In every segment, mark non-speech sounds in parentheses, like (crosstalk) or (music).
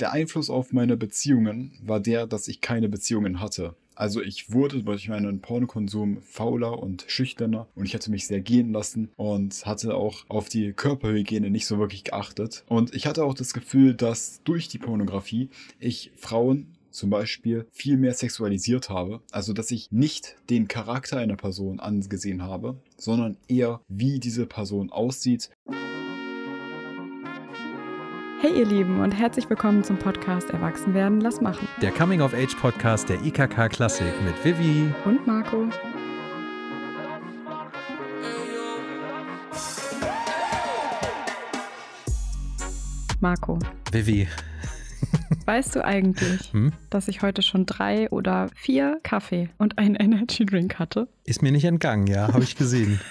der Einfluss auf meine Beziehungen war der, dass ich keine Beziehungen hatte. Also ich wurde durch meinen Pornokonsum fauler und schüchterner und ich hatte mich sehr gehen lassen und hatte auch auf die Körperhygiene nicht so wirklich geachtet. Und ich hatte auch das Gefühl, dass durch die Pornografie ich Frauen zum Beispiel viel mehr sexualisiert habe. Also dass ich nicht den Charakter einer Person angesehen habe, sondern eher wie diese Person aussieht. Hey ihr Lieben und herzlich willkommen zum Podcast Erwachsen werden, lass machen. Der Coming of Age Podcast der IKK Klassik mit Vivi und Marco. Marco. Vivi. (laughs) Weißt du eigentlich, hm? dass ich heute schon drei oder vier Kaffee und einen Energy Drink hatte? Ist mir nicht entgangen, ja, habe ich gesehen. (laughs)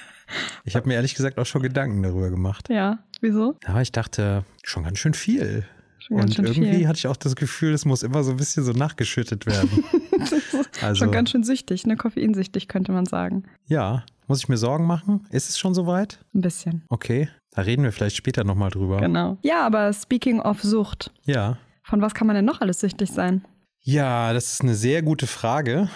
Ich habe mir ehrlich gesagt auch schon Gedanken darüber gemacht. Ja, wieso? Ja, ich dachte, schon ganz schön viel. Schon und irgendwie viel. hatte ich auch das Gefühl, es muss immer so ein bisschen so nachgeschüttet werden. (laughs) also, schon ganz schön süchtig, ne? Koffeinsüchtig könnte man sagen. Ja. Muss ich mir Sorgen machen? Ist es schon soweit? Ein bisschen. Okay, da reden wir vielleicht später nochmal drüber. Genau. Ja, aber speaking of Sucht. Ja. Von was kann man denn noch alles süchtig sein? Ja, das ist eine sehr gute Frage,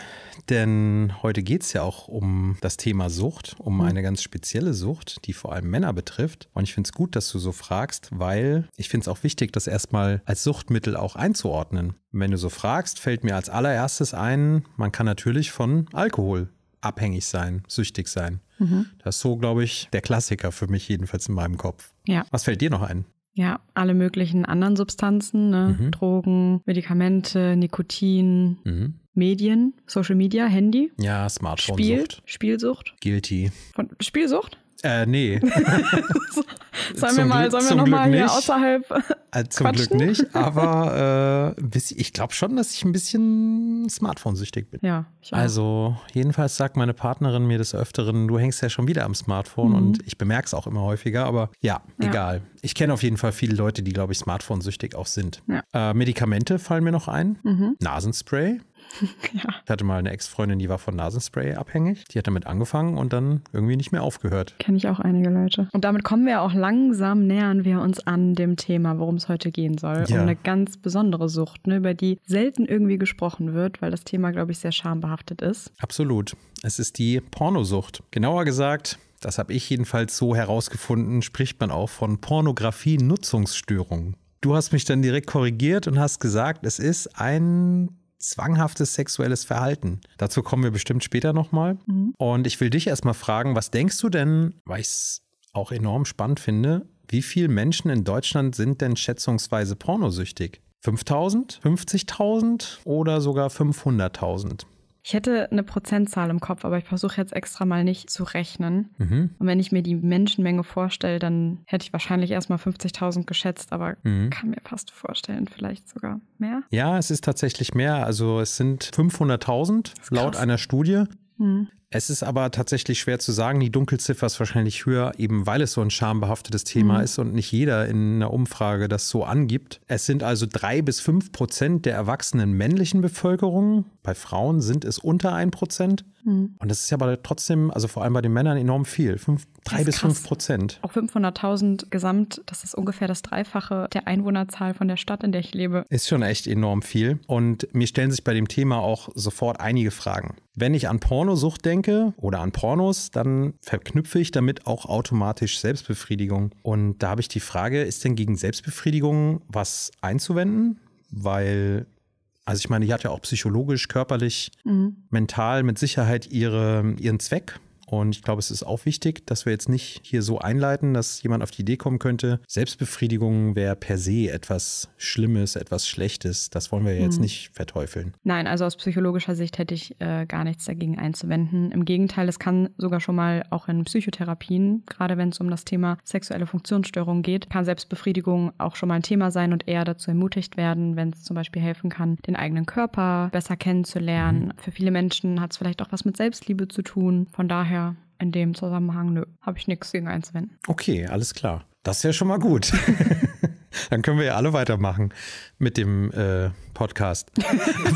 denn heute geht es ja auch um das Thema Sucht, um mhm. eine ganz spezielle Sucht, die vor allem Männer betrifft. Und ich finde es gut, dass du so fragst, weil ich finde es auch wichtig, das erstmal als Suchtmittel auch einzuordnen. Wenn du so fragst, fällt mir als allererstes ein, man kann natürlich von Alkohol abhängig sein, süchtig sein. Mhm. Das ist so, glaube ich, der Klassiker für mich jedenfalls in meinem Kopf. Ja. Was fällt dir noch ein? Ja, alle möglichen anderen Substanzen, ne? mhm. Drogen, Medikamente, Nikotin, mhm. Medien, Social Media, Handy. Ja, Smartphone. Spiel, Spielsucht. Guilty. Von Spielsucht? Äh, nee. (laughs) sollen wir mal, sollen wir nochmal hier außerhalb. Äh, zum Glück nicht, (laughs) aber äh, ich glaube schon, dass ich ein bisschen Smartphone-süchtig bin. Ja. ich auch. Also, jedenfalls sagt meine Partnerin mir des Öfteren, du hängst ja schon wieder am Smartphone mhm. und ich bemerke es auch immer häufiger, aber ja, ja. egal. Ich kenne auf jeden Fall viele Leute, die, glaube ich, Smartphone-süchtig auch sind. Ja. Äh, Medikamente fallen mir noch ein. Mhm. Nasenspray (laughs) ja. Ich hatte mal eine Ex-Freundin, die war von Nasenspray abhängig. Die hat damit angefangen und dann irgendwie nicht mehr aufgehört. Kenne ich auch einige Leute. Und damit kommen wir auch langsam, nähern wir uns an dem Thema, worum es heute gehen soll. Ja. Um eine ganz besondere Sucht, ne, über die selten irgendwie gesprochen wird, weil das Thema, glaube ich, sehr schambehaftet ist. Absolut. Es ist die Pornosucht. Genauer gesagt, das habe ich jedenfalls so herausgefunden, spricht man auch von Pornografie-Nutzungsstörung. Du hast mich dann direkt korrigiert und hast gesagt, es ist ein zwanghaftes sexuelles Verhalten. Dazu kommen wir bestimmt später nochmal. Mhm. Und ich will dich erstmal fragen, was denkst du denn, weil ich es auch enorm spannend finde, wie viele Menschen in Deutschland sind denn schätzungsweise pornosüchtig? 5000, 50.000 oder sogar 500.000? Ich hätte eine Prozentzahl im Kopf, aber ich versuche jetzt extra mal nicht zu rechnen. Mhm. Und wenn ich mir die Menschenmenge vorstelle, dann hätte ich wahrscheinlich erstmal 50.000 geschätzt, aber mhm. kann mir fast vorstellen, vielleicht sogar mehr. Ja, es ist tatsächlich mehr. Also es sind 500.000 laut einer Studie. Mhm. Es ist aber tatsächlich schwer zu sagen. Die Dunkelziffer ist wahrscheinlich höher, eben weil es so ein schambehaftetes Thema mhm. ist und nicht jeder in einer Umfrage das so angibt. Es sind also drei bis fünf Prozent der erwachsenen männlichen Bevölkerung. Bei Frauen sind es unter ein Prozent. Mhm. Und das ist ja aber trotzdem, also vor allem bei den Männern enorm viel. Fünf, drei bis krass. fünf Prozent. Auch 500.000 gesamt, das ist ungefähr das Dreifache der Einwohnerzahl von der Stadt, in der ich lebe. Ist schon echt enorm viel. Und mir stellen sich bei dem Thema auch sofort einige Fragen. Wenn ich an Pornosucht denke, denke oder an Pornos, dann verknüpfe ich damit auch automatisch Selbstbefriedigung. Und da habe ich die Frage, ist denn gegen Selbstbefriedigung was einzuwenden? Weil also ich meine, die hat ja auch psychologisch, körperlich, mhm. mental mit Sicherheit ihre, ihren Zweck. Und ich glaube, es ist auch wichtig, dass wir jetzt nicht hier so einleiten, dass jemand auf die Idee kommen könnte, Selbstbefriedigung wäre per se etwas Schlimmes, etwas Schlechtes. Das wollen wir jetzt hm. nicht verteufeln. Nein, also aus psychologischer Sicht hätte ich äh, gar nichts dagegen einzuwenden. Im Gegenteil, es kann sogar schon mal auch in Psychotherapien, gerade wenn es um das Thema sexuelle Funktionsstörung geht, kann Selbstbefriedigung auch schon mal ein Thema sein und eher dazu ermutigt werden, wenn es zum Beispiel helfen kann, den eigenen Körper besser kennenzulernen. Hm. Für viele Menschen hat es vielleicht auch was mit Selbstliebe zu tun. Von daher daher in dem Zusammenhang, nö, habe ich nichts gegen einzuwenden. Okay, alles klar. Das ist ja schon mal gut. (laughs) Dann können wir ja alle weitermachen mit dem äh, Podcast. (laughs)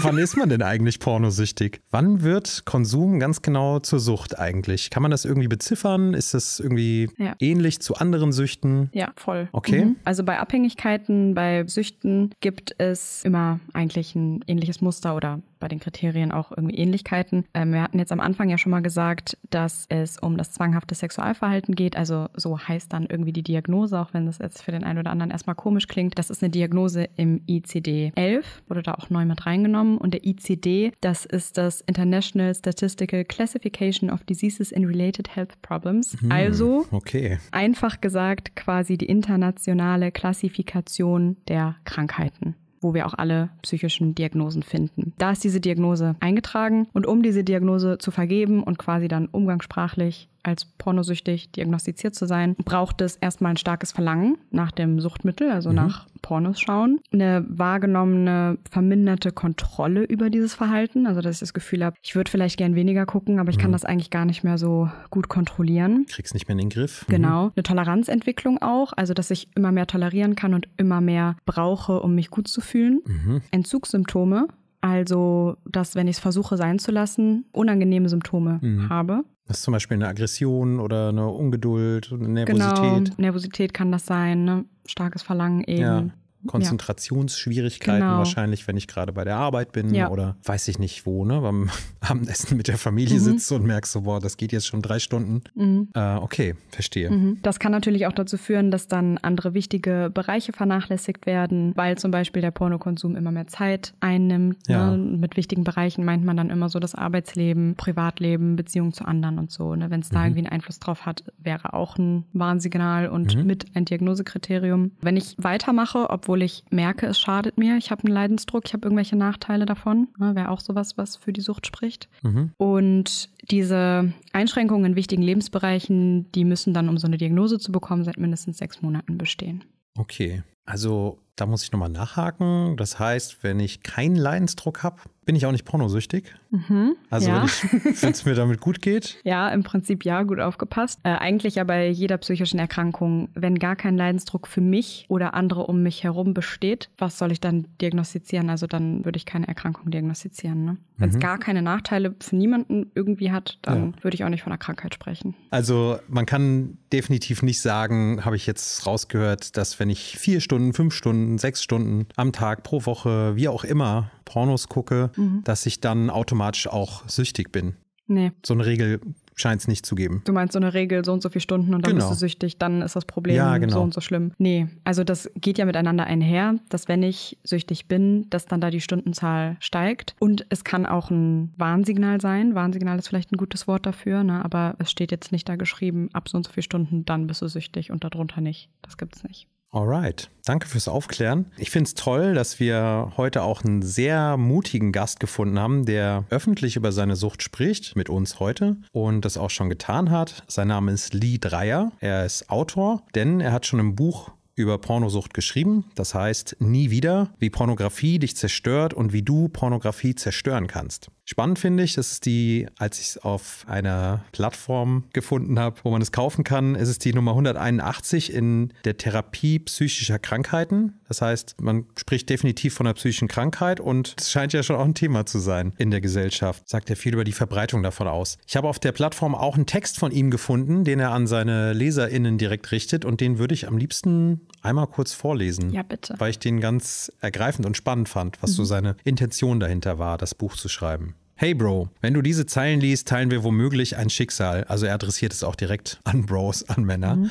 Wann ist man denn eigentlich pornosüchtig? Wann wird Konsum ganz genau zur Sucht eigentlich? Kann man das irgendwie beziffern? Ist das irgendwie ja. ähnlich zu anderen Süchten? Ja, voll. Okay. Mhm. Also bei Abhängigkeiten, bei Süchten gibt es immer eigentlich ein ähnliches Muster oder bei den Kriterien auch irgendwie Ähnlichkeiten. Ähm, wir hatten jetzt am Anfang ja schon mal gesagt, dass es um das zwanghafte Sexualverhalten geht. Also so heißt dann irgendwie die Diagnose, auch wenn das jetzt für den einen oder anderen erstmal komisch klingt. Das ist eine Diagnose im ICD-11, wurde da auch neu mit reingenommen. Und der ICD, das ist das International Statistical Classification of Diseases in Related Health Problems. Hm, also okay. einfach gesagt quasi die internationale Klassifikation der Krankheiten wo wir auch alle psychischen Diagnosen finden. Da ist diese Diagnose eingetragen und um diese Diagnose zu vergeben und quasi dann umgangssprachlich als pornosüchtig diagnostiziert zu sein, braucht es erstmal ein starkes Verlangen nach dem Suchtmittel, also mhm. nach Pornos schauen, eine wahrgenommene verminderte Kontrolle über dieses Verhalten, also dass ich das Gefühl habe, ich würde vielleicht gern weniger gucken, aber ich mhm. kann das eigentlich gar nicht mehr so gut kontrollieren. Krieg's nicht mehr in den Griff. Mhm. Genau. Eine Toleranzentwicklung auch, also dass ich immer mehr tolerieren kann und immer mehr brauche, um mich gut zu fühlen. Mhm. Entzugssymptome, also, dass wenn ich es versuche sein zu lassen, unangenehme Symptome mhm. habe. Das ist zum Beispiel eine Aggression oder eine Ungeduld, eine Nervosität. Genau, Nervosität kann das sein, ne? starkes Verlangen eben. Ja. Konzentrationsschwierigkeiten genau. wahrscheinlich, wenn ich gerade bei der Arbeit bin ja. oder weiß ich nicht wo, ne, beim (laughs) Abendessen mit der Familie mhm. sitzt und merkst so, boah, das geht jetzt schon drei Stunden. Mhm. Äh, okay, verstehe. Mhm. Das kann natürlich auch dazu führen, dass dann andere wichtige Bereiche vernachlässigt werden, weil zum Beispiel der Pornokonsum immer mehr Zeit einnimmt. Ne? Ja. Ne? Mit wichtigen Bereichen meint man dann immer so das Arbeitsleben, Privatleben, Beziehung zu anderen und so. Ne? Wenn es da mhm. irgendwie einen Einfluss drauf hat, wäre auch ein Warnsignal und mhm. mit ein Diagnosekriterium. Wenn ich weitermache, obwohl obwohl ich merke, es schadet mir. Ich habe einen Leidensdruck, ich habe irgendwelche Nachteile davon. Ne, Wäre auch sowas, was für die Sucht spricht. Mhm. Und diese Einschränkungen in wichtigen Lebensbereichen, die müssen dann, um so eine Diagnose zu bekommen, seit mindestens sechs Monaten bestehen. Okay, also da muss ich nochmal nachhaken. Das heißt, wenn ich keinen Leidensdruck habe, bin ich auch nicht pornosüchtig. Mhm, also ja. wenn es mir damit gut geht. (laughs) Ja, im Prinzip ja, gut aufgepasst. Äh, eigentlich ja bei jeder psychischen Erkrankung, wenn gar kein Leidensdruck für mich oder andere um mich herum besteht, was soll ich dann diagnostizieren? Also dann würde ich keine Erkrankung diagnostizieren. Ne? Wenn es mhm. gar keine Nachteile für niemanden irgendwie hat, dann ja. würde ich auch nicht von einer Krankheit sprechen. Also man kann definitiv nicht sagen, habe ich jetzt rausgehört, dass wenn ich vier Stunden, fünf Stunden Stunden, sechs Stunden am Tag, pro Woche, wie auch immer, Pornos gucke, mhm. dass ich dann automatisch auch süchtig bin. Nee. So eine Regel scheint es nicht zu geben. Du meinst so eine Regel, so und so viele Stunden und dann genau. bist du süchtig, dann ist das Problem ja, genau. so und so schlimm. Nee, also das geht ja miteinander einher, dass wenn ich süchtig bin, dass dann da die Stundenzahl steigt. Und es kann auch ein Warnsignal sein. Warnsignal ist vielleicht ein gutes Wort dafür, ne? aber es steht jetzt nicht da geschrieben, ab so und so viele Stunden, dann bist du süchtig und darunter nicht. Das gibt es nicht. Alright, danke fürs Aufklären. Ich finde es toll, dass wir heute auch einen sehr mutigen Gast gefunden haben, der öffentlich über seine Sucht spricht, mit uns heute und das auch schon getan hat. Sein Name ist Lee Dreyer. Er ist Autor, denn er hat schon im Buch über Pornosucht geschrieben. Das heißt, nie wieder, wie Pornografie dich zerstört und wie du Pornografie zerstören kannst. Spannend finde ich, das ist die, als ich es auf einer Plattform gefunden habe, wo man es kaufen kann, ist es die Nummer 181 in der Therapie psychischer Krankheiten. Das heißt, man spricht definitiv von einer psychischen Krankheit und es scheint ja schon auch ein Thema zu sein in der Gesellschaft. Sagt ja viel über die Verbreitung davon aus. Ich habe auf der Plattform auch einen Text von ihm gefunden, den er an seine LeserInnen direkt richtet und den würde ich am liebsten einmal kurz vorlesen? Ja, bitte. Weil ich den ganz ergreifend und spannend fand, was mhm. so seine Intention dahinter war, das Buch zu schreiben. Hey Bro, wenn du diese Zeilen liest, teilen wir womöglich ein Schicksal, also er adressiert es auch direkt an Bros, an Männer, mhm.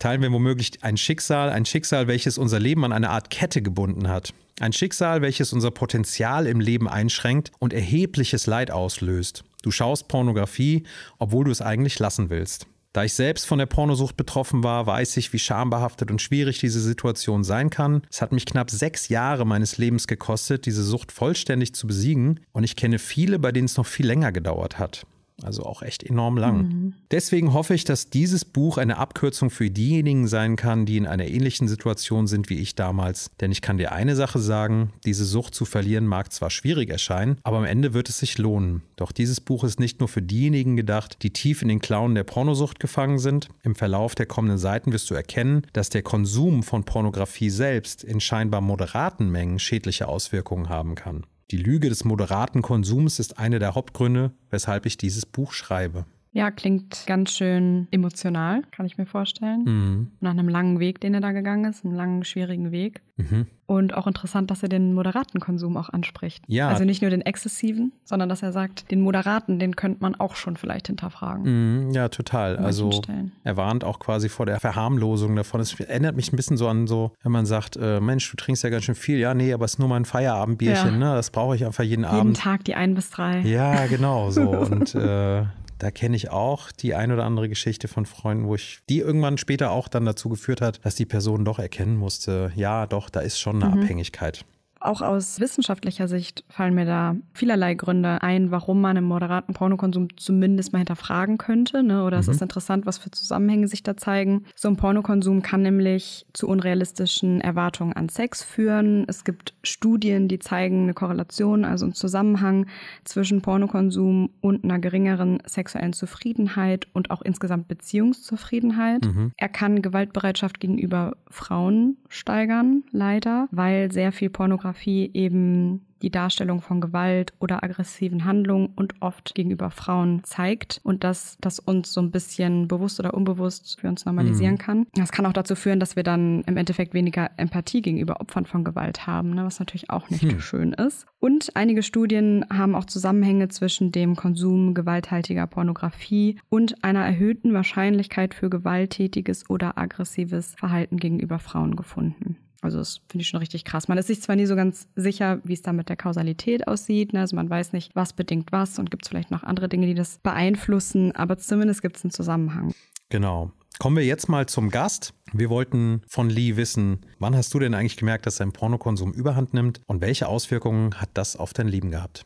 teilen wir womöglich ein Schicksal, ein Schicksal, welches unser Leben an eine Art Kette gebunden hat. Ein Schicksal, welches unser Potenzial im Leben einschränkt und erhebliches Leid auslöst. Du schaust Pornografie, obwohl du es eigentlich lassen willst. Da ich selbst von der Pornosucht betroffen war, weiß ich, wie schambehaftet und schwierig diese Situation sein kann. Es hat mich knapp sechs Jahre meines Lebens gekostet, diese Sucht vollständig zu besiegen und ich kenne viele, bei denen es noch viel länger gedauert hat. Also auch echt enorm lang. Mhm. Deswegen hoffe ich, dass dieses Buch eine Abkürzung für diejenigen sein kann, die in einer ähnlichen Situation sind wie ich damals. Denn ich kann dir eine Sache sagen, diese Sucht zu verlieren mag zwar schwierig erscheinen, aber am Ende wird es sich lohnen. Doch dieses Buch ist nicht nur für diejenigen gedacht, die tief in den Klauen der Pornosucht gefangen sind. Im Verlauf der kommenden Seiten wirst du erkennen, dass der Konsum von Pornografie selbst in scheinbar moderaten Mengen schädliche Auswirkungen haben kann. Die Lüge des moderaten Konsums ist eine der Hauptgründe, weshalb ich dieses Buch schreibe. Ja, klingt ganz schön emotional, kann ich mir vorstellen. Mhm. Nach einem langen Weg, den er da gegangen ist, einem langen, schwierigen Weg. Mhm. Und auch interessant, dass er den moderaten Konsum auch anspricht. Ja. Also nicht nur den exzessiven, sondern dass er sagt, den moderaten, den könnte man auch schon vielleicht hinterfragen. Mhm, ja, total. Also Stellen. er warnt auch quasi vor der Verharmlosung davon. Es erinnert mich ein bisschen so an so, wenn man sagt, äh, Mensch, du trinkst ja ganz schön viel. Ja, nee, aber es ist nur mein Feierabendbierchen. Ja. Ne? Das brauche ich einfach jeden, jeden Abend. Jeden Tag die ein bis drei. Ja, genau so. (laughs) Und äh, da kenne ich auch die ein oder andere Geschichte von Freunden, wo ich die irgendwann später auch dann dazu geführt hat, dass die Person doch erkennen musste, ja, doch, da ist schon eine mhm. Abhängigkeit. Auch aus wissenschaftlicher Sicht fallen mir da vielerlei Gründe ein, warum man im moderaten Pornokonsum zumindest mal hinterfragen könnte. Ne? Oder mhm. es ist interessant, was für Zusammenhänge sich da zeigen. So ein Pornokonsum kann nämlich zu unrealistischen Erwartungen an Sex führen. Es gibt Studien, die zeigen eine Korrelation, also einen Zusammenhang zwischen Pornokonsum und einer geringeren sexuellen Zufriedenheit und auch insgesamt Beziehungszufriedenheit. Mhm. Er kann Gewaltbereitschaft gegenüber Frauen steigern, leider, weil sehr viel Pornografie Pornografie eben die Darstellung von Gewalt oder aggressiven Handlungen und oft gegenüber Frauen zeigt und dass das uns so ein bisschen bewusst oder unbewusst für uns normalisieren mhm. kann. Das kann auch dazu führen, dass wir dann im Endeffekt weniger Empathie gegenüber Opfern von Gewalt haben, ne, was natürlich auch nicht mhm. schön ist. Und einige Studien haben auch Zusammenhänge zwischen dem Konsum gewalthaltiger Pornografie und einer erhöhten Wahrscheinlichkeit für gewalttätiges oder aggressives Verhalten gegenüber Frauen gefunden. Also das finde ich schon richtig krass. Man ist sich zwar nie so ganz sicher, wie es da mit der Kausalität aussieht. Ne? Also man weiß nicht, was bedingt was und gibt es vielleicht noch andere Dinge, die das beeinflussen, aber zumindest gibt es einen Zusammenhang. Genau. Kommen wir jetzt mal zum Gast. Wir wollten von Lee wissen, wann hast du denn eigentlich gemerkt, dass dein Pornokonsum überhand nimmt und welche Auswirkungen hat das auf dein Leben gehabt?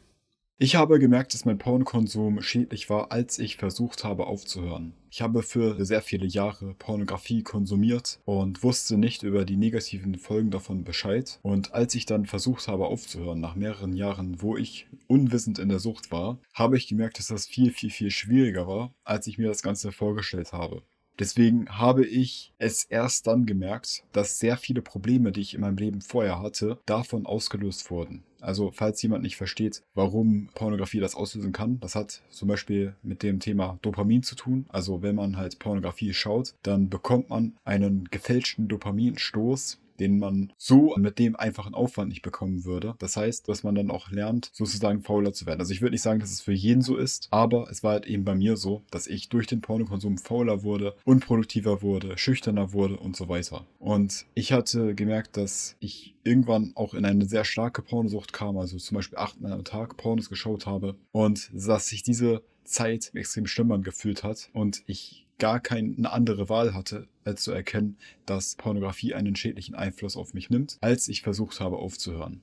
Ich habe gemerkt, dass mein Pornokonsum schädlich war, als ich versucht habe aufzuhören. Ich habe für sehr viele Jahre Pornografie konsumiert und wusste nicht über die negativen Folgen davon Bescheid. Und als ich dann versucht habe aufzuhören, nach mehreren Jahren, wo ich unwissend in der Sucht war, habe ich gemerkt, dass das viel, viel, viel schwieriger war, als ich mir das Ganze vorgestellt habe. Deswegen habe ich es erst dann gemerkt, dass sehr viele Probleme, die ich in meinem Leben vorher hatte, davon ausgelöst wurden. Also falls jemand nicht versteht, warum Pornografie das auslösen kann, das hat zum Beispiel mit dem Thema Dopamin zu tun. Also wenn man halt Pornografie schaut, dann bekommt man einen gefälschten Dopaminstoß, den man so mit dem einfachen Aufwand nicht bekommen würde. Das heißt, dass man dann auch lernt, sozusagen fauler zu werden. Also ich würde nicht sagen, dass es für jeden so ist, aber es war halt eben bei mir so, dass ich durch den Pornokonsum fauler wurde, unproduktiver wurde, schüchterner wurde und so weiter. Und ich hatte gemerkt, dass ich irgendwann auch in eine sehr starke Pornosucht kam, also zum Beispiel achtmal am Tag Pornos geschaut habe und dass sich diese Zeit extrem schlimmern gefühlt hat und ich gar keine andere Wahl hatte, als zu erkennen, dass Pornografie einen schädlichen Einfluss auf mich nimmt, als ich versucht habe aufzuhören.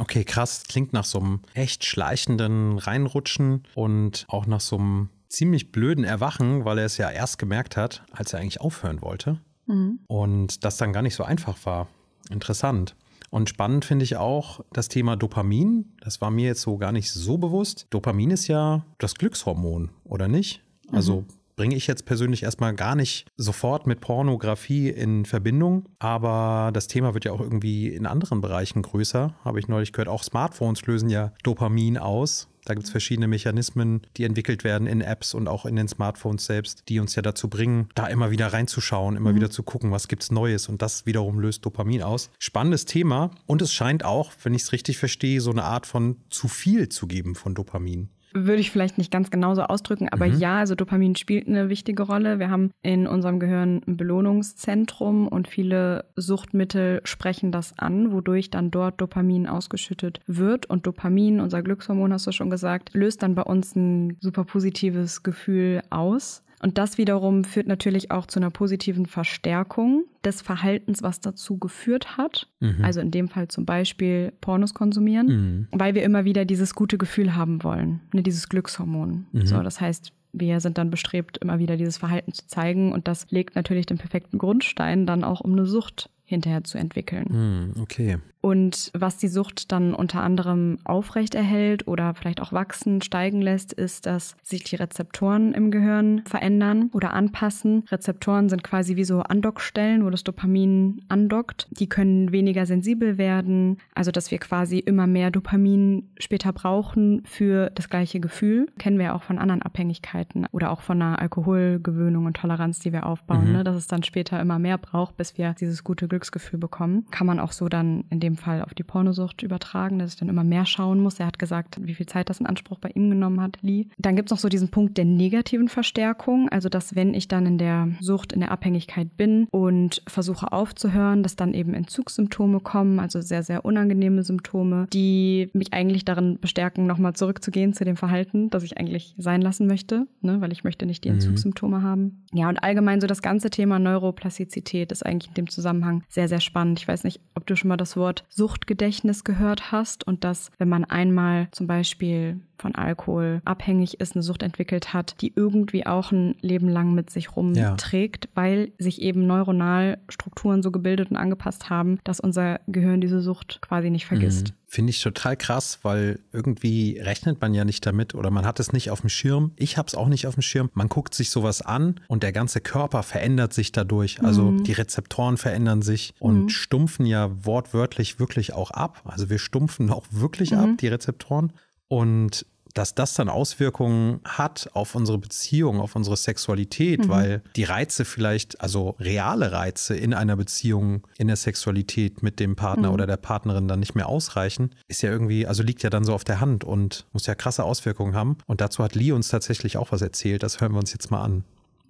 Okay, krass. Klingt nach so einem echt schleichenden Reinrutschen und auch nach so einem ziemlich blöden Erwachen, weil er es ja erst gemerkt hat, als er eigentlich aufhören wollte. Mhm. Und das dann gar nicht so einfach war. Interessant. Und spannend finde ich auch das Thema Dopamin. Das war mir jetzt so gar nicht so bewusst. Dopamin ist ja das Glückshormon, oder nicht? Also mhm bringe ich jetzt persönlich erstmal gar nicht sofort mit Pornografie in Verbindung, aber das Thema wird ja auch irgendwie in anderen Bereichen größer, habe ich neulich gehört. Auch Smartphones lösen ja Dopamin aus. Da gibt es verschiedene Mechanismen, die entwickelt werden in Apps und auch in den Smartphones selbst, die uns ja dazu bringen, da immer wieder reinzuschauen, immer mhm. wieder zu gucken, was gibt es Neues. Und das wiederum löst Dopamin aus. Spannendes Thema. Und es scheint auch, wenn ich es richtig verstehe, so eine Art von zu viel zu geben von Dopamin. Würde ich vielleicht nicht ganz genauso ausdrücken, aber mhm. ja, also Dopamin spielt eine wichtige Rolle. Wir haben in unserem Gehirn ein Belohnungszentrum und viele Suchtmittel sprechen das an, wodurch dann dort Dopamin ausgeschüttet wird. Und Dopamin, unser Glückshormon, hast du schon gesagt, löst dann bei uns ein super positives Gefühl aus. Und das wiederum führt natürlich auch zu einer positiven Verstärkung des Verhaltens, was dazu geführt hat. Mhm. Also in dem Fall zum Beispiel Pornos konsumieren, mhm. weil wir immer wieder dieses gute Gefühl haben wollen, ne, dieses Glückshormon. Mhm. So, das heißt, wir sind dann bestrebt, immer wieder dieses Verhalten zu zeigen. Und das legt natürlich den perfekten Grundstein dann auch, um eine Sucht hinterher zu entwickeln. Hm, okay. Und was die Sucht dann unter anderem aufrechterhält oder vielleicht auch wachsen, steigen lässt, ist, dass sich die Rezeptoren im Gehirn verändern oder anpassen. Rezeptoren sind quasi wie so Andockstellen, wo das Dopamin andockt. Die können weniger sensibel werden, also dass wir quasi immer mehr Dopamin später brauchen für das gleiche Gefühl. Kennen wir ja auch von anderen Abhängigkeiten oder auch von einer Alkoholgewöhnung und Toleranz, die wir aufbauen, mhm. ne? dass es dann später immer mehr braucht, bis wir dieses gute Glück Glücksgefühl bekommen. Kann man auch so dann in dem Fall auf die Pornosucht übertragen, dass ich dann immer mehr schauen muss. Er hat gesagt, wie viel Zeit das in Anspruch bei ihm genommen hat, Lee. Dann gibt es noch so diesen Punkt der negativen Verstärkung, also dass wenn ich dann in der Sucht, in der Abhängigkeit bin und versuche aufzuhören, dass dann eben Entzugssymptome kommen, also sehr, sehr unangenehme Symptome, die mich eigentlich darin bestärken, nochmal zurückzugehen zu dem Verhalten, das ich eigentlich sein lassen möchte, ne? weil ich möchte nicht die mhm. Entzugssymptome mhm. haben. Ja, und allgemein so das ganze Thema Neuroplastizität ist eigentlich in dem Zusammenhang sehr, sehr spannend. Ich weiß nicht, ob du schon mal das Wort Suchtgedächtnis gehört hast und dass, wenn man einmal zum Beispiel von Alkohol abhängig ist, eine Sucht entwickelt hat, die irgendwie auch ein Leben lang mit sich rumträgt, ja. weil sich eben neuronal Strukturen so gebildet und angepasst haben, dass unser Gehirn diese Sucht quasi nicht vergisst. Mhm. Finde ich total krass, weil irgendwie rechnet man ja nicht damit oder man hat es nicht auf dem Schirm. Ich habe es auch nicht auf dem Schirm. Man guckt sich sowas an und der ganze Körper verändert sich dadurch. Also mhm. die Rezeptoren verändern sich und mhm. stumpfen ja wortwörtlich wirklich auch ab. Also wir stumpfen auch wirklich mhm. ab, die Rezeptoren. Und dass das dann Auswirkungen hat auf unsere Beziehung, auf unsere Sexualität, mhm. weil die Reize vielleicht, also reale Reize in einer Beziehung, in der Sexualität mit dem Partner mhm. oder der Partnerin dann nicht mehr ausreichen, ist ja irgendwie, also liegt ja dann so auf der Hand und muss ja krasse Auswirkungen haben. Und dazu hat Lee uns tatsächlich auch was erzählt. Das hören wir uns jetzt mal an.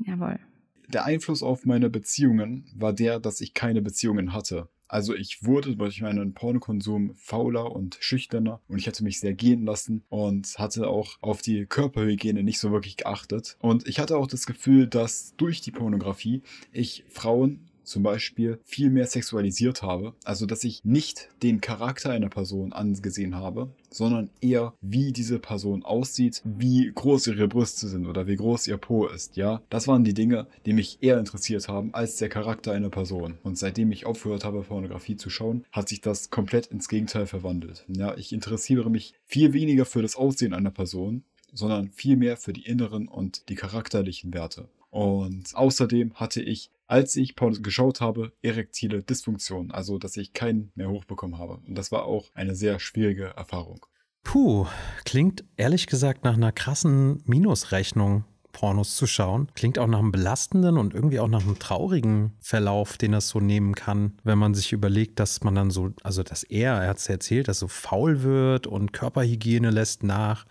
Jawohl. Der Einfluss auf meine Beziehungen war der, dass ich keine Beziehungen hatte. Also ich wurde durch meinen Pornokonsum fauler und schüchterner und ich hatte mich sehr gehen lassen und hatte auch auf die Körperhygiene nicht so wirklich geachtet. Und ich hatte auch das Gefühl, dass durch die Pornografie ich Frauen zum Beispiel viel mehr sexualisiert habe. Also dass ich nicht den Charakter einer Person angesehen habe, sondern eher wie diese Person aussieht, wie groß ihre Brüste sind oder wie groß ihr Po ist, ja. Das waren die Dinge, die mich eher interessiert haben als der Charakter einer Person. Und seitdem ich aufgehört habe, Pornografie zu schauen, hat sich das komplett ins Gegenteil verwandelt. Ja, ich interessiere mich viel weniger für das Aussehen einer Person, sondern viel mehr für die inneren und die charakterlichen Werte. Und außerdem hatte ich als ich geschaut habe, erektile Dysfunktion, also dass ich keinen mehr hochbekommen habe. Und das war auch eine sehr schwierige Erfahrung. Puh, klingt ehrlich gesagt nach einer krassen Minusrechnung. Pornos zu schauen. Klingt auch nach einem belastenden und irgendwie auch nach einem traurigen Verlauf, den das so nehmen kann, wenn man sich überlegt, dass man dann so, also dass er, er hat es erzählt, dass so faul wird und Körperhygiene lässt nach,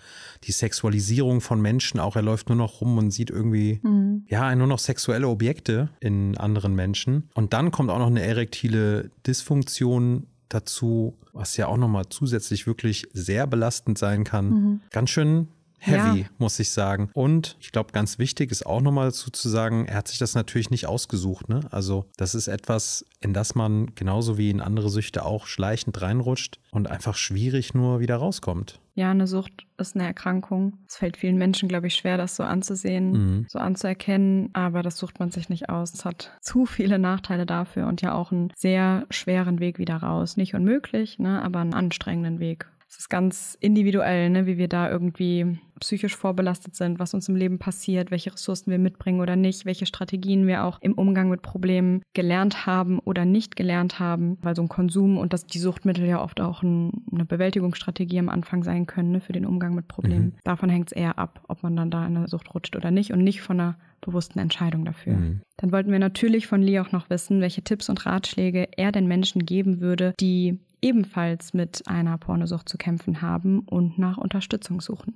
die Sexualisierung von Menschen auch, er läuft nur noch rum und sieht irgendwie, mhm. ja, nur noch sexuelle Objekte in anderen Menschen. Und dann kommt auch noch eine erektile Dysfunktion dazu, was ja auch nochmal zusätzlich wirklich sehr belastend sein kann. Mhm. Ganz schön heavy, ja. muss ich sagen. Und ich glaube, ganz wichtig ist auch nochmal dazu zu sagen, er hat sich das natürlich nicht ausgesucht. Ne? Also das ist etwas, in das man genauso wie in andere Süchte auch schleichend reinrutscht und einfach schwierig nur wieder rauskommt. Ja, eine Sucht ist eine Erkrankung. Es fällt vielen Menschen, glaube ich, schwer, das so anzusehen, mhm. so anzuerkennen, aber das sucht man sich nicht aus. Es hat zu viele Nachteile dafür und ja auch einen sehr schweren Weg wieder raus. Nicht unmöglich, ne, aber einen anstrengenden Weg. Es ist ganz individuell, ne, wie wir da irgendwie psychisch vorbelastet sind, was uns im Leben passiert, welche Ressourcen wir mitbringen oder nicht, welche Strategien wir auch im Umgang mit Problemen gelernt haben oder nicht gelernt haben, weil so ein Konsum und das, die Suchtmittel ja oft auch ein, eine Bewältigungsstrategie am Anfang sein können ne, für den Umgang mit Problemen. Mhm. Davon hängt es eher ab, ob man dann da in eine Sucht rutscht oder nicht und nicht von einer bewussten Entscheidung dafür. Mhm. Dann wollten wir natürlich von Lee auch noch wissen, welche Tipps und Ratschläge er den Menschen geben würde, die ebenfalls mit einer Pornosucht zu kämpfen haben und nach Unterstützung suchen.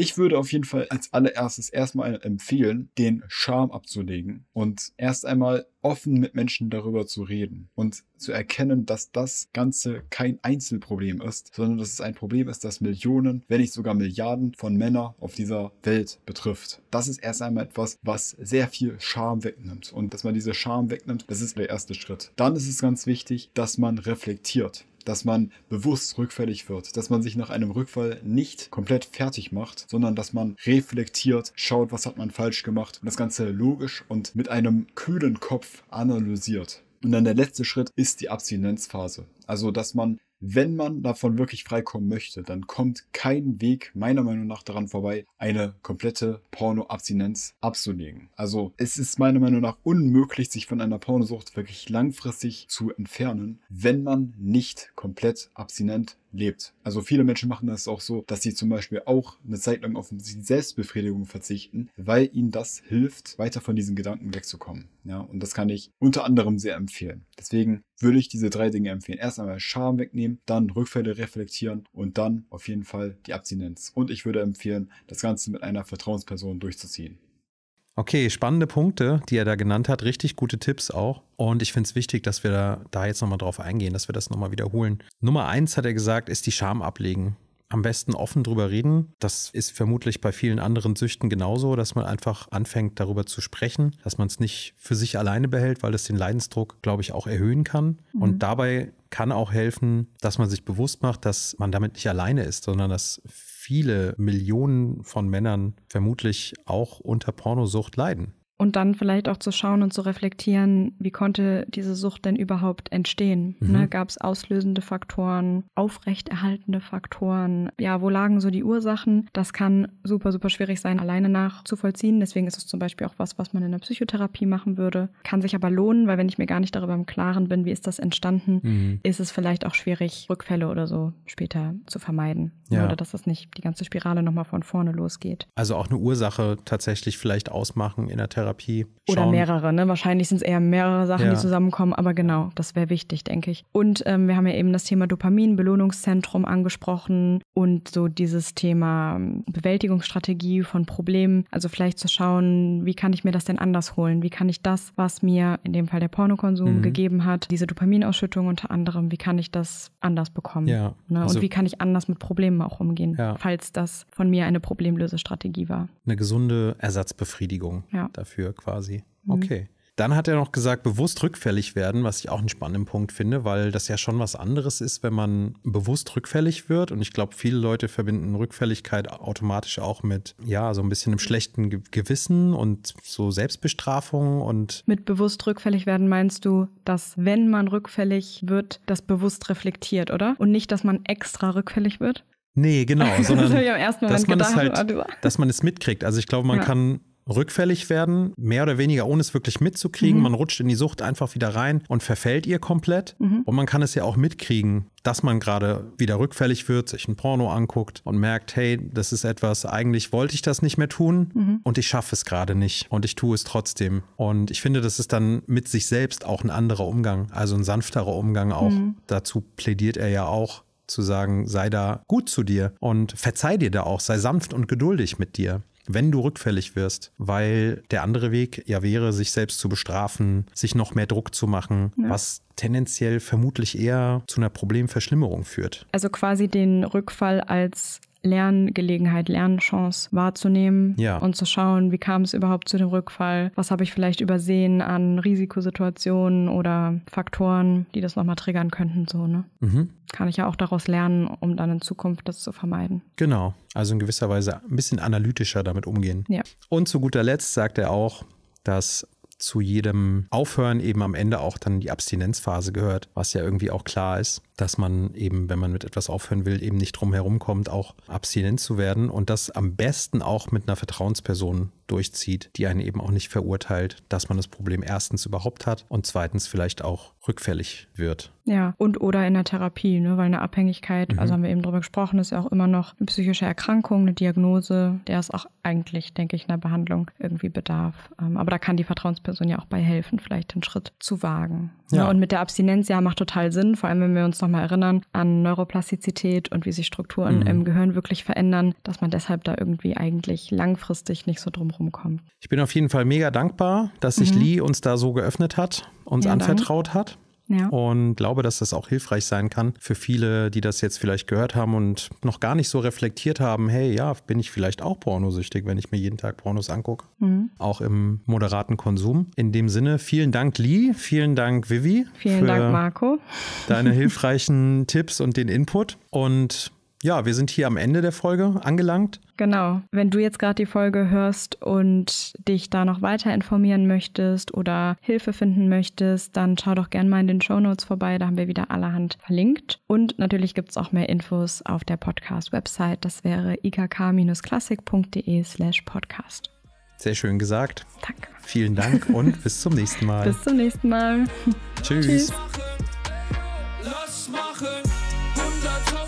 Ich würde auf jeden Fall als allererstes erstmal empfehlen, den Charme abzulegen und erst einmal offen mit Menschen darüber zu reden und zu erkennen, dass das Ganze kein Einzelproblem ist, sondern dass es ein Problem ist, das Millionen, wenn nicht sogar Milliarden von Männern auf dieser Welt betrifft. Das ist erst einmal etwas, was sehr viel Charme wegnimmt. Und dass man diese Charme wegnimmt, das ist der erste Schritt. Dann ist es ganz wichtig, dass man reflektiert dass man bewusst rückfällig wird, dass man sich nach einem Rückfall nicht komplett fertig macht, sondern dass man reflektiert, schaut, was hat man falsch gemacht und das Ganze logisch und mit einem kühlen Kopf analysiert. Und dann der letzte Schritt ist die Abstinenzphase. Also, dass man wenn man davon wirklich freikommen möchte, dann kommt kein Weg meiner Meinung nach daran vorbei, eine komplette Pornoabstinenz abzulegen. Also es ist meiner Meinung nach unmöglich, sich von einer Pornosucht wirklich langfristig zu entfernen, wenn man nicht komplett abstinent lebt. Also viele Menschen machen das auch so, dass sie zum Beispiel auch eine Zeit lang auf die Selbstbefriedigung verzichten, weil ihnen das hilft, weiter von diesen Gedanken wegzukommen. Ja, und das kann ich unter anderem sehr empfehlen. Deswegen würde ich diese drei Dinge empfehlen. Erst einmal Scham wegnehmen, dann Rückfälle reflektieren und dann auf jeden Fall die Abstinenz. Und ich würde empfehlen, das Ganze mit einer Vertrauensperson durchzuziehen. Okay, spannende Punkte, die er da genannt hat. Richtig gute Tipps auch. Und ich finde es wichtig, dass wir da, da jetzt nochmal drauf eingehen, dass wir das nochmal wiederholen. Nummer eins hat er gesagt, ist die Scham ablegen. Am besten offen drüber reden. Das ist vermutlich bei vielen anderen Süchten genauso, dass man einfach anfängt, darüber zu sprechen, dass man es nicht für sich alleine behält, weil es den Leidensdruck, glaube ich, auch erhöhen kann. Mhm. Und dabei kann auch helfen, dass man sich bewusst macht, dass man damit nicht alleine ist, sondern dass viele Millionen von Männern vermutlich auch unter Pornosucht leiden. Und dann vielleicht auch zu schauen und zu reflektieren, wie konnte diese Sucht denn überhaupt entstehen? Mhm. Ne, Gab es auslösende Faktoren, aufrechterhaltende Faktoren? Ja, wo lagen so die Ursachen? Das kann super, super schwierig sein, alleine nachzuvollziehen. Deswegen ist es zum Beispiel auch was, was man in der Psychotherapie machen würde. Kann sich aber lohnen, weil wenn ich mir gar nicht darüber im Klaren bin, wie ist das entstanden, mhm. ist es vielleicht auch schwierig, Rückfälle oder so später zu vermeiden. Ja. Oder dass das nicht die ganze Spirale nochmal von vorne losgeht. Also auch eine Ursache tatsächlich vielleicht ausmachen in der Therapie. Schauen. Oder mehrere, ne? Wahrscheinlich sind es eher mehrere Sachen, ja. die zusammenkommen, aber genau, das wäre wichtig, denke ich. Und ähm, wir haben ja eben das Thema Dopamin, Belohnungszentrum angesprochen und so dieses Thema ähm, Bewältigungsstrategie von Problemen. Also vielleicht zu schauen, wie kann ich mir das denn anders holen? Wie kann ich das, was mir in dem Fall der Pornokonsum mhm. gegeben hat, diese Dopaminausschüttung unter anderem, wie kann ich das anders bekommen? Ja. Ne? Also und wie kann ich anders mit Problemen Problemen auch umgehen, ja. falls das von mir eine Problemlösestrategie war. Eine gesunde Ersatzbefriedigung ja. dafür quasi. Mhm. Okay. Dann hat er noch gesagt, bewusst rückfällig werden, was ich auch einen spannenden Punkt finde, weil das ja schon was anderes ist, wenn man bewusst rückfällig wird. Und ich glaube, viele Leute verbinden Rückfälligkeit automatisch auch mit, ja, so ein bisschen einem schlechten Gewissen und so Selbstbestrafung und. Mit bewusst rückfällig werden meinst du, dass wenn man rückfällig wird, das bewusst reflektiert, oder? Und nicht, dass man extra rückfällig wird? Nee, genau. (laughs) Sondern, das dass, man gedacht, es halt, dass man es mitkriegt. Also ich glaube, man ja. kann rückfällig werden, mehr oder weniger, ohne es wirklich mitzukriegen. Mhm. Man rutscht in die Sucht einfach wieder rein und verfällt ihr komplett. Mhm. Und man kann es ja auch mitkriegen, dass man gerade wieder rückfällig wird, sich ein Porno anguckt und merkt, hey, das ist etwas, eigentlich wollte ich das nicht mehr tun mhm. und ich schaffe es gerade nicht und ich tue es trotzdem. Und ich finde, das ist dann mit sich selbst auch ein anderer Umgang, also ein sanfterer Umgang auch. Mhm. Dazu plädiert er ja auch, zu sagen, sei da gut zu dir und verzeih dir da auch, sei sanft und geduldig mit dir wenn du rückfällig wirst, weil der andere Weg ja wäre, sich selbst zu bestrafen, sich noch mehr Druck zu machen, ja. was tendenziell vermutlich eher zu einer Problemverschlimmerung führt. Also quasi den Rückfall als Lerngelegenheit, Lernchance wahrzunehmen ja. und zu schauen, wie kam es überhaupt zu dem Rückfall, was habe ich vielleicht übersehen an Risikosituationen oder Faktoren, die das nochmal triggern könnten. So, ne? Mhm. Kann ich ja auch daraus lernen, um dann in Zukunft das zu vermeiden. Genau, also in gewisser Weise ein bisschen analytischer damit umgehen. Ja. Und zu guter Letzt sagt er auch, dass zu jedem Aufhören eben am Ende auch dann die Abstinenzphase gehört, was ja irgendwie auch klar ist dass man eben, wenn man mit etwas aufhören will, eben nicht drum herum kommt, auch abstinent zu werden und das am besten auch mit einer Vertrauensperson durchzieht, die einen eben auch nicht verurteilt, dass man das Problem erstens überhaupt hat und zweitens vielleicht auch rückfällig wird. Ja, und oder in der Therapie, ne? weil eine Abhängigkeit, mhm. also haben wir eben darüber gesprochen, ist ja auch immer noch eine psychische Erkrankung, eine Diagnose, der es auch eigentlich, denke ich, einer Behandlung irgendwie bedarf. Ähm, aber da kann die Vertrauensperson ja auch bei helfen, vielleicht den Schritt zu wagen. Ne, ja. Und mit der Abstinenz, ja, macht total Sinn, vor allem wenn wir uns noch nochmal erinnern an Neuroplastizität und wie sich Strukturen mhm. im Gehirn wirklich verändern, dass man deshalb da irgendwie eigentlich langfristig nicht so drumherum kommt. Ich bin auf jeden Fall mega dankbar, dass sich mhm. Lee uns da so geöffnet hat, uns ja, anvertraut Dank. hat. Ja. Und glaube, dass das auch hilfreich sein kann für viele, die das jetzt vielleicht gehört haben und noch gar nicht so reflektiert haben, hey, ja, bin ich vielleicht auch pornosüchtig, wenn ich mir jeden Tag Pornos angucke. Mhm. Auch im moderaten Konsum. In dem Sinne, vielen Dank, Lee. Vielen Dank, Vivi. Vielen Dank, Marco. Deine (laughs) hilfreichen Tipps und den Input. Und ja, wir sind hier am Ende der Folge angelangt. Genau. Wenn du jetzt gerade die Folge hörst und dich da noch weiter informieren möchtest oder Hilfe finden möchtest, dann schau doch gerne mal in den Show Notes vorbei. Da haben wir wieder allerhand verlinkt. Und natürlich gibt es auch mehr Infos auf der Podcast-Website. Das wäre ikk-klassik.de slash podcast. Sehr schön gesagt. Danke. Vielen Dank (laughs) und bis zum nächsten Mal. Bis zum nächsten Mal. Tschüss. Tschüss. Lass machen.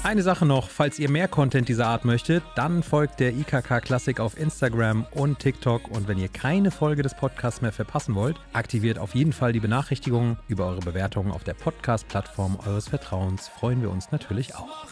Eine Sache noch, falls ihr mehr Content dieser Art möchtet, dann folgt der IKK Klassik auf Instagram und TikTok und wenn ihr keine Folge des Podcasts mehr verpassen wollt, aktiviert auf jeden Fall die Benachrichtigungen über eure Bewertungen auf der Podcast-Plattform eures Vertrauens, freuen wir uns natürlich auch.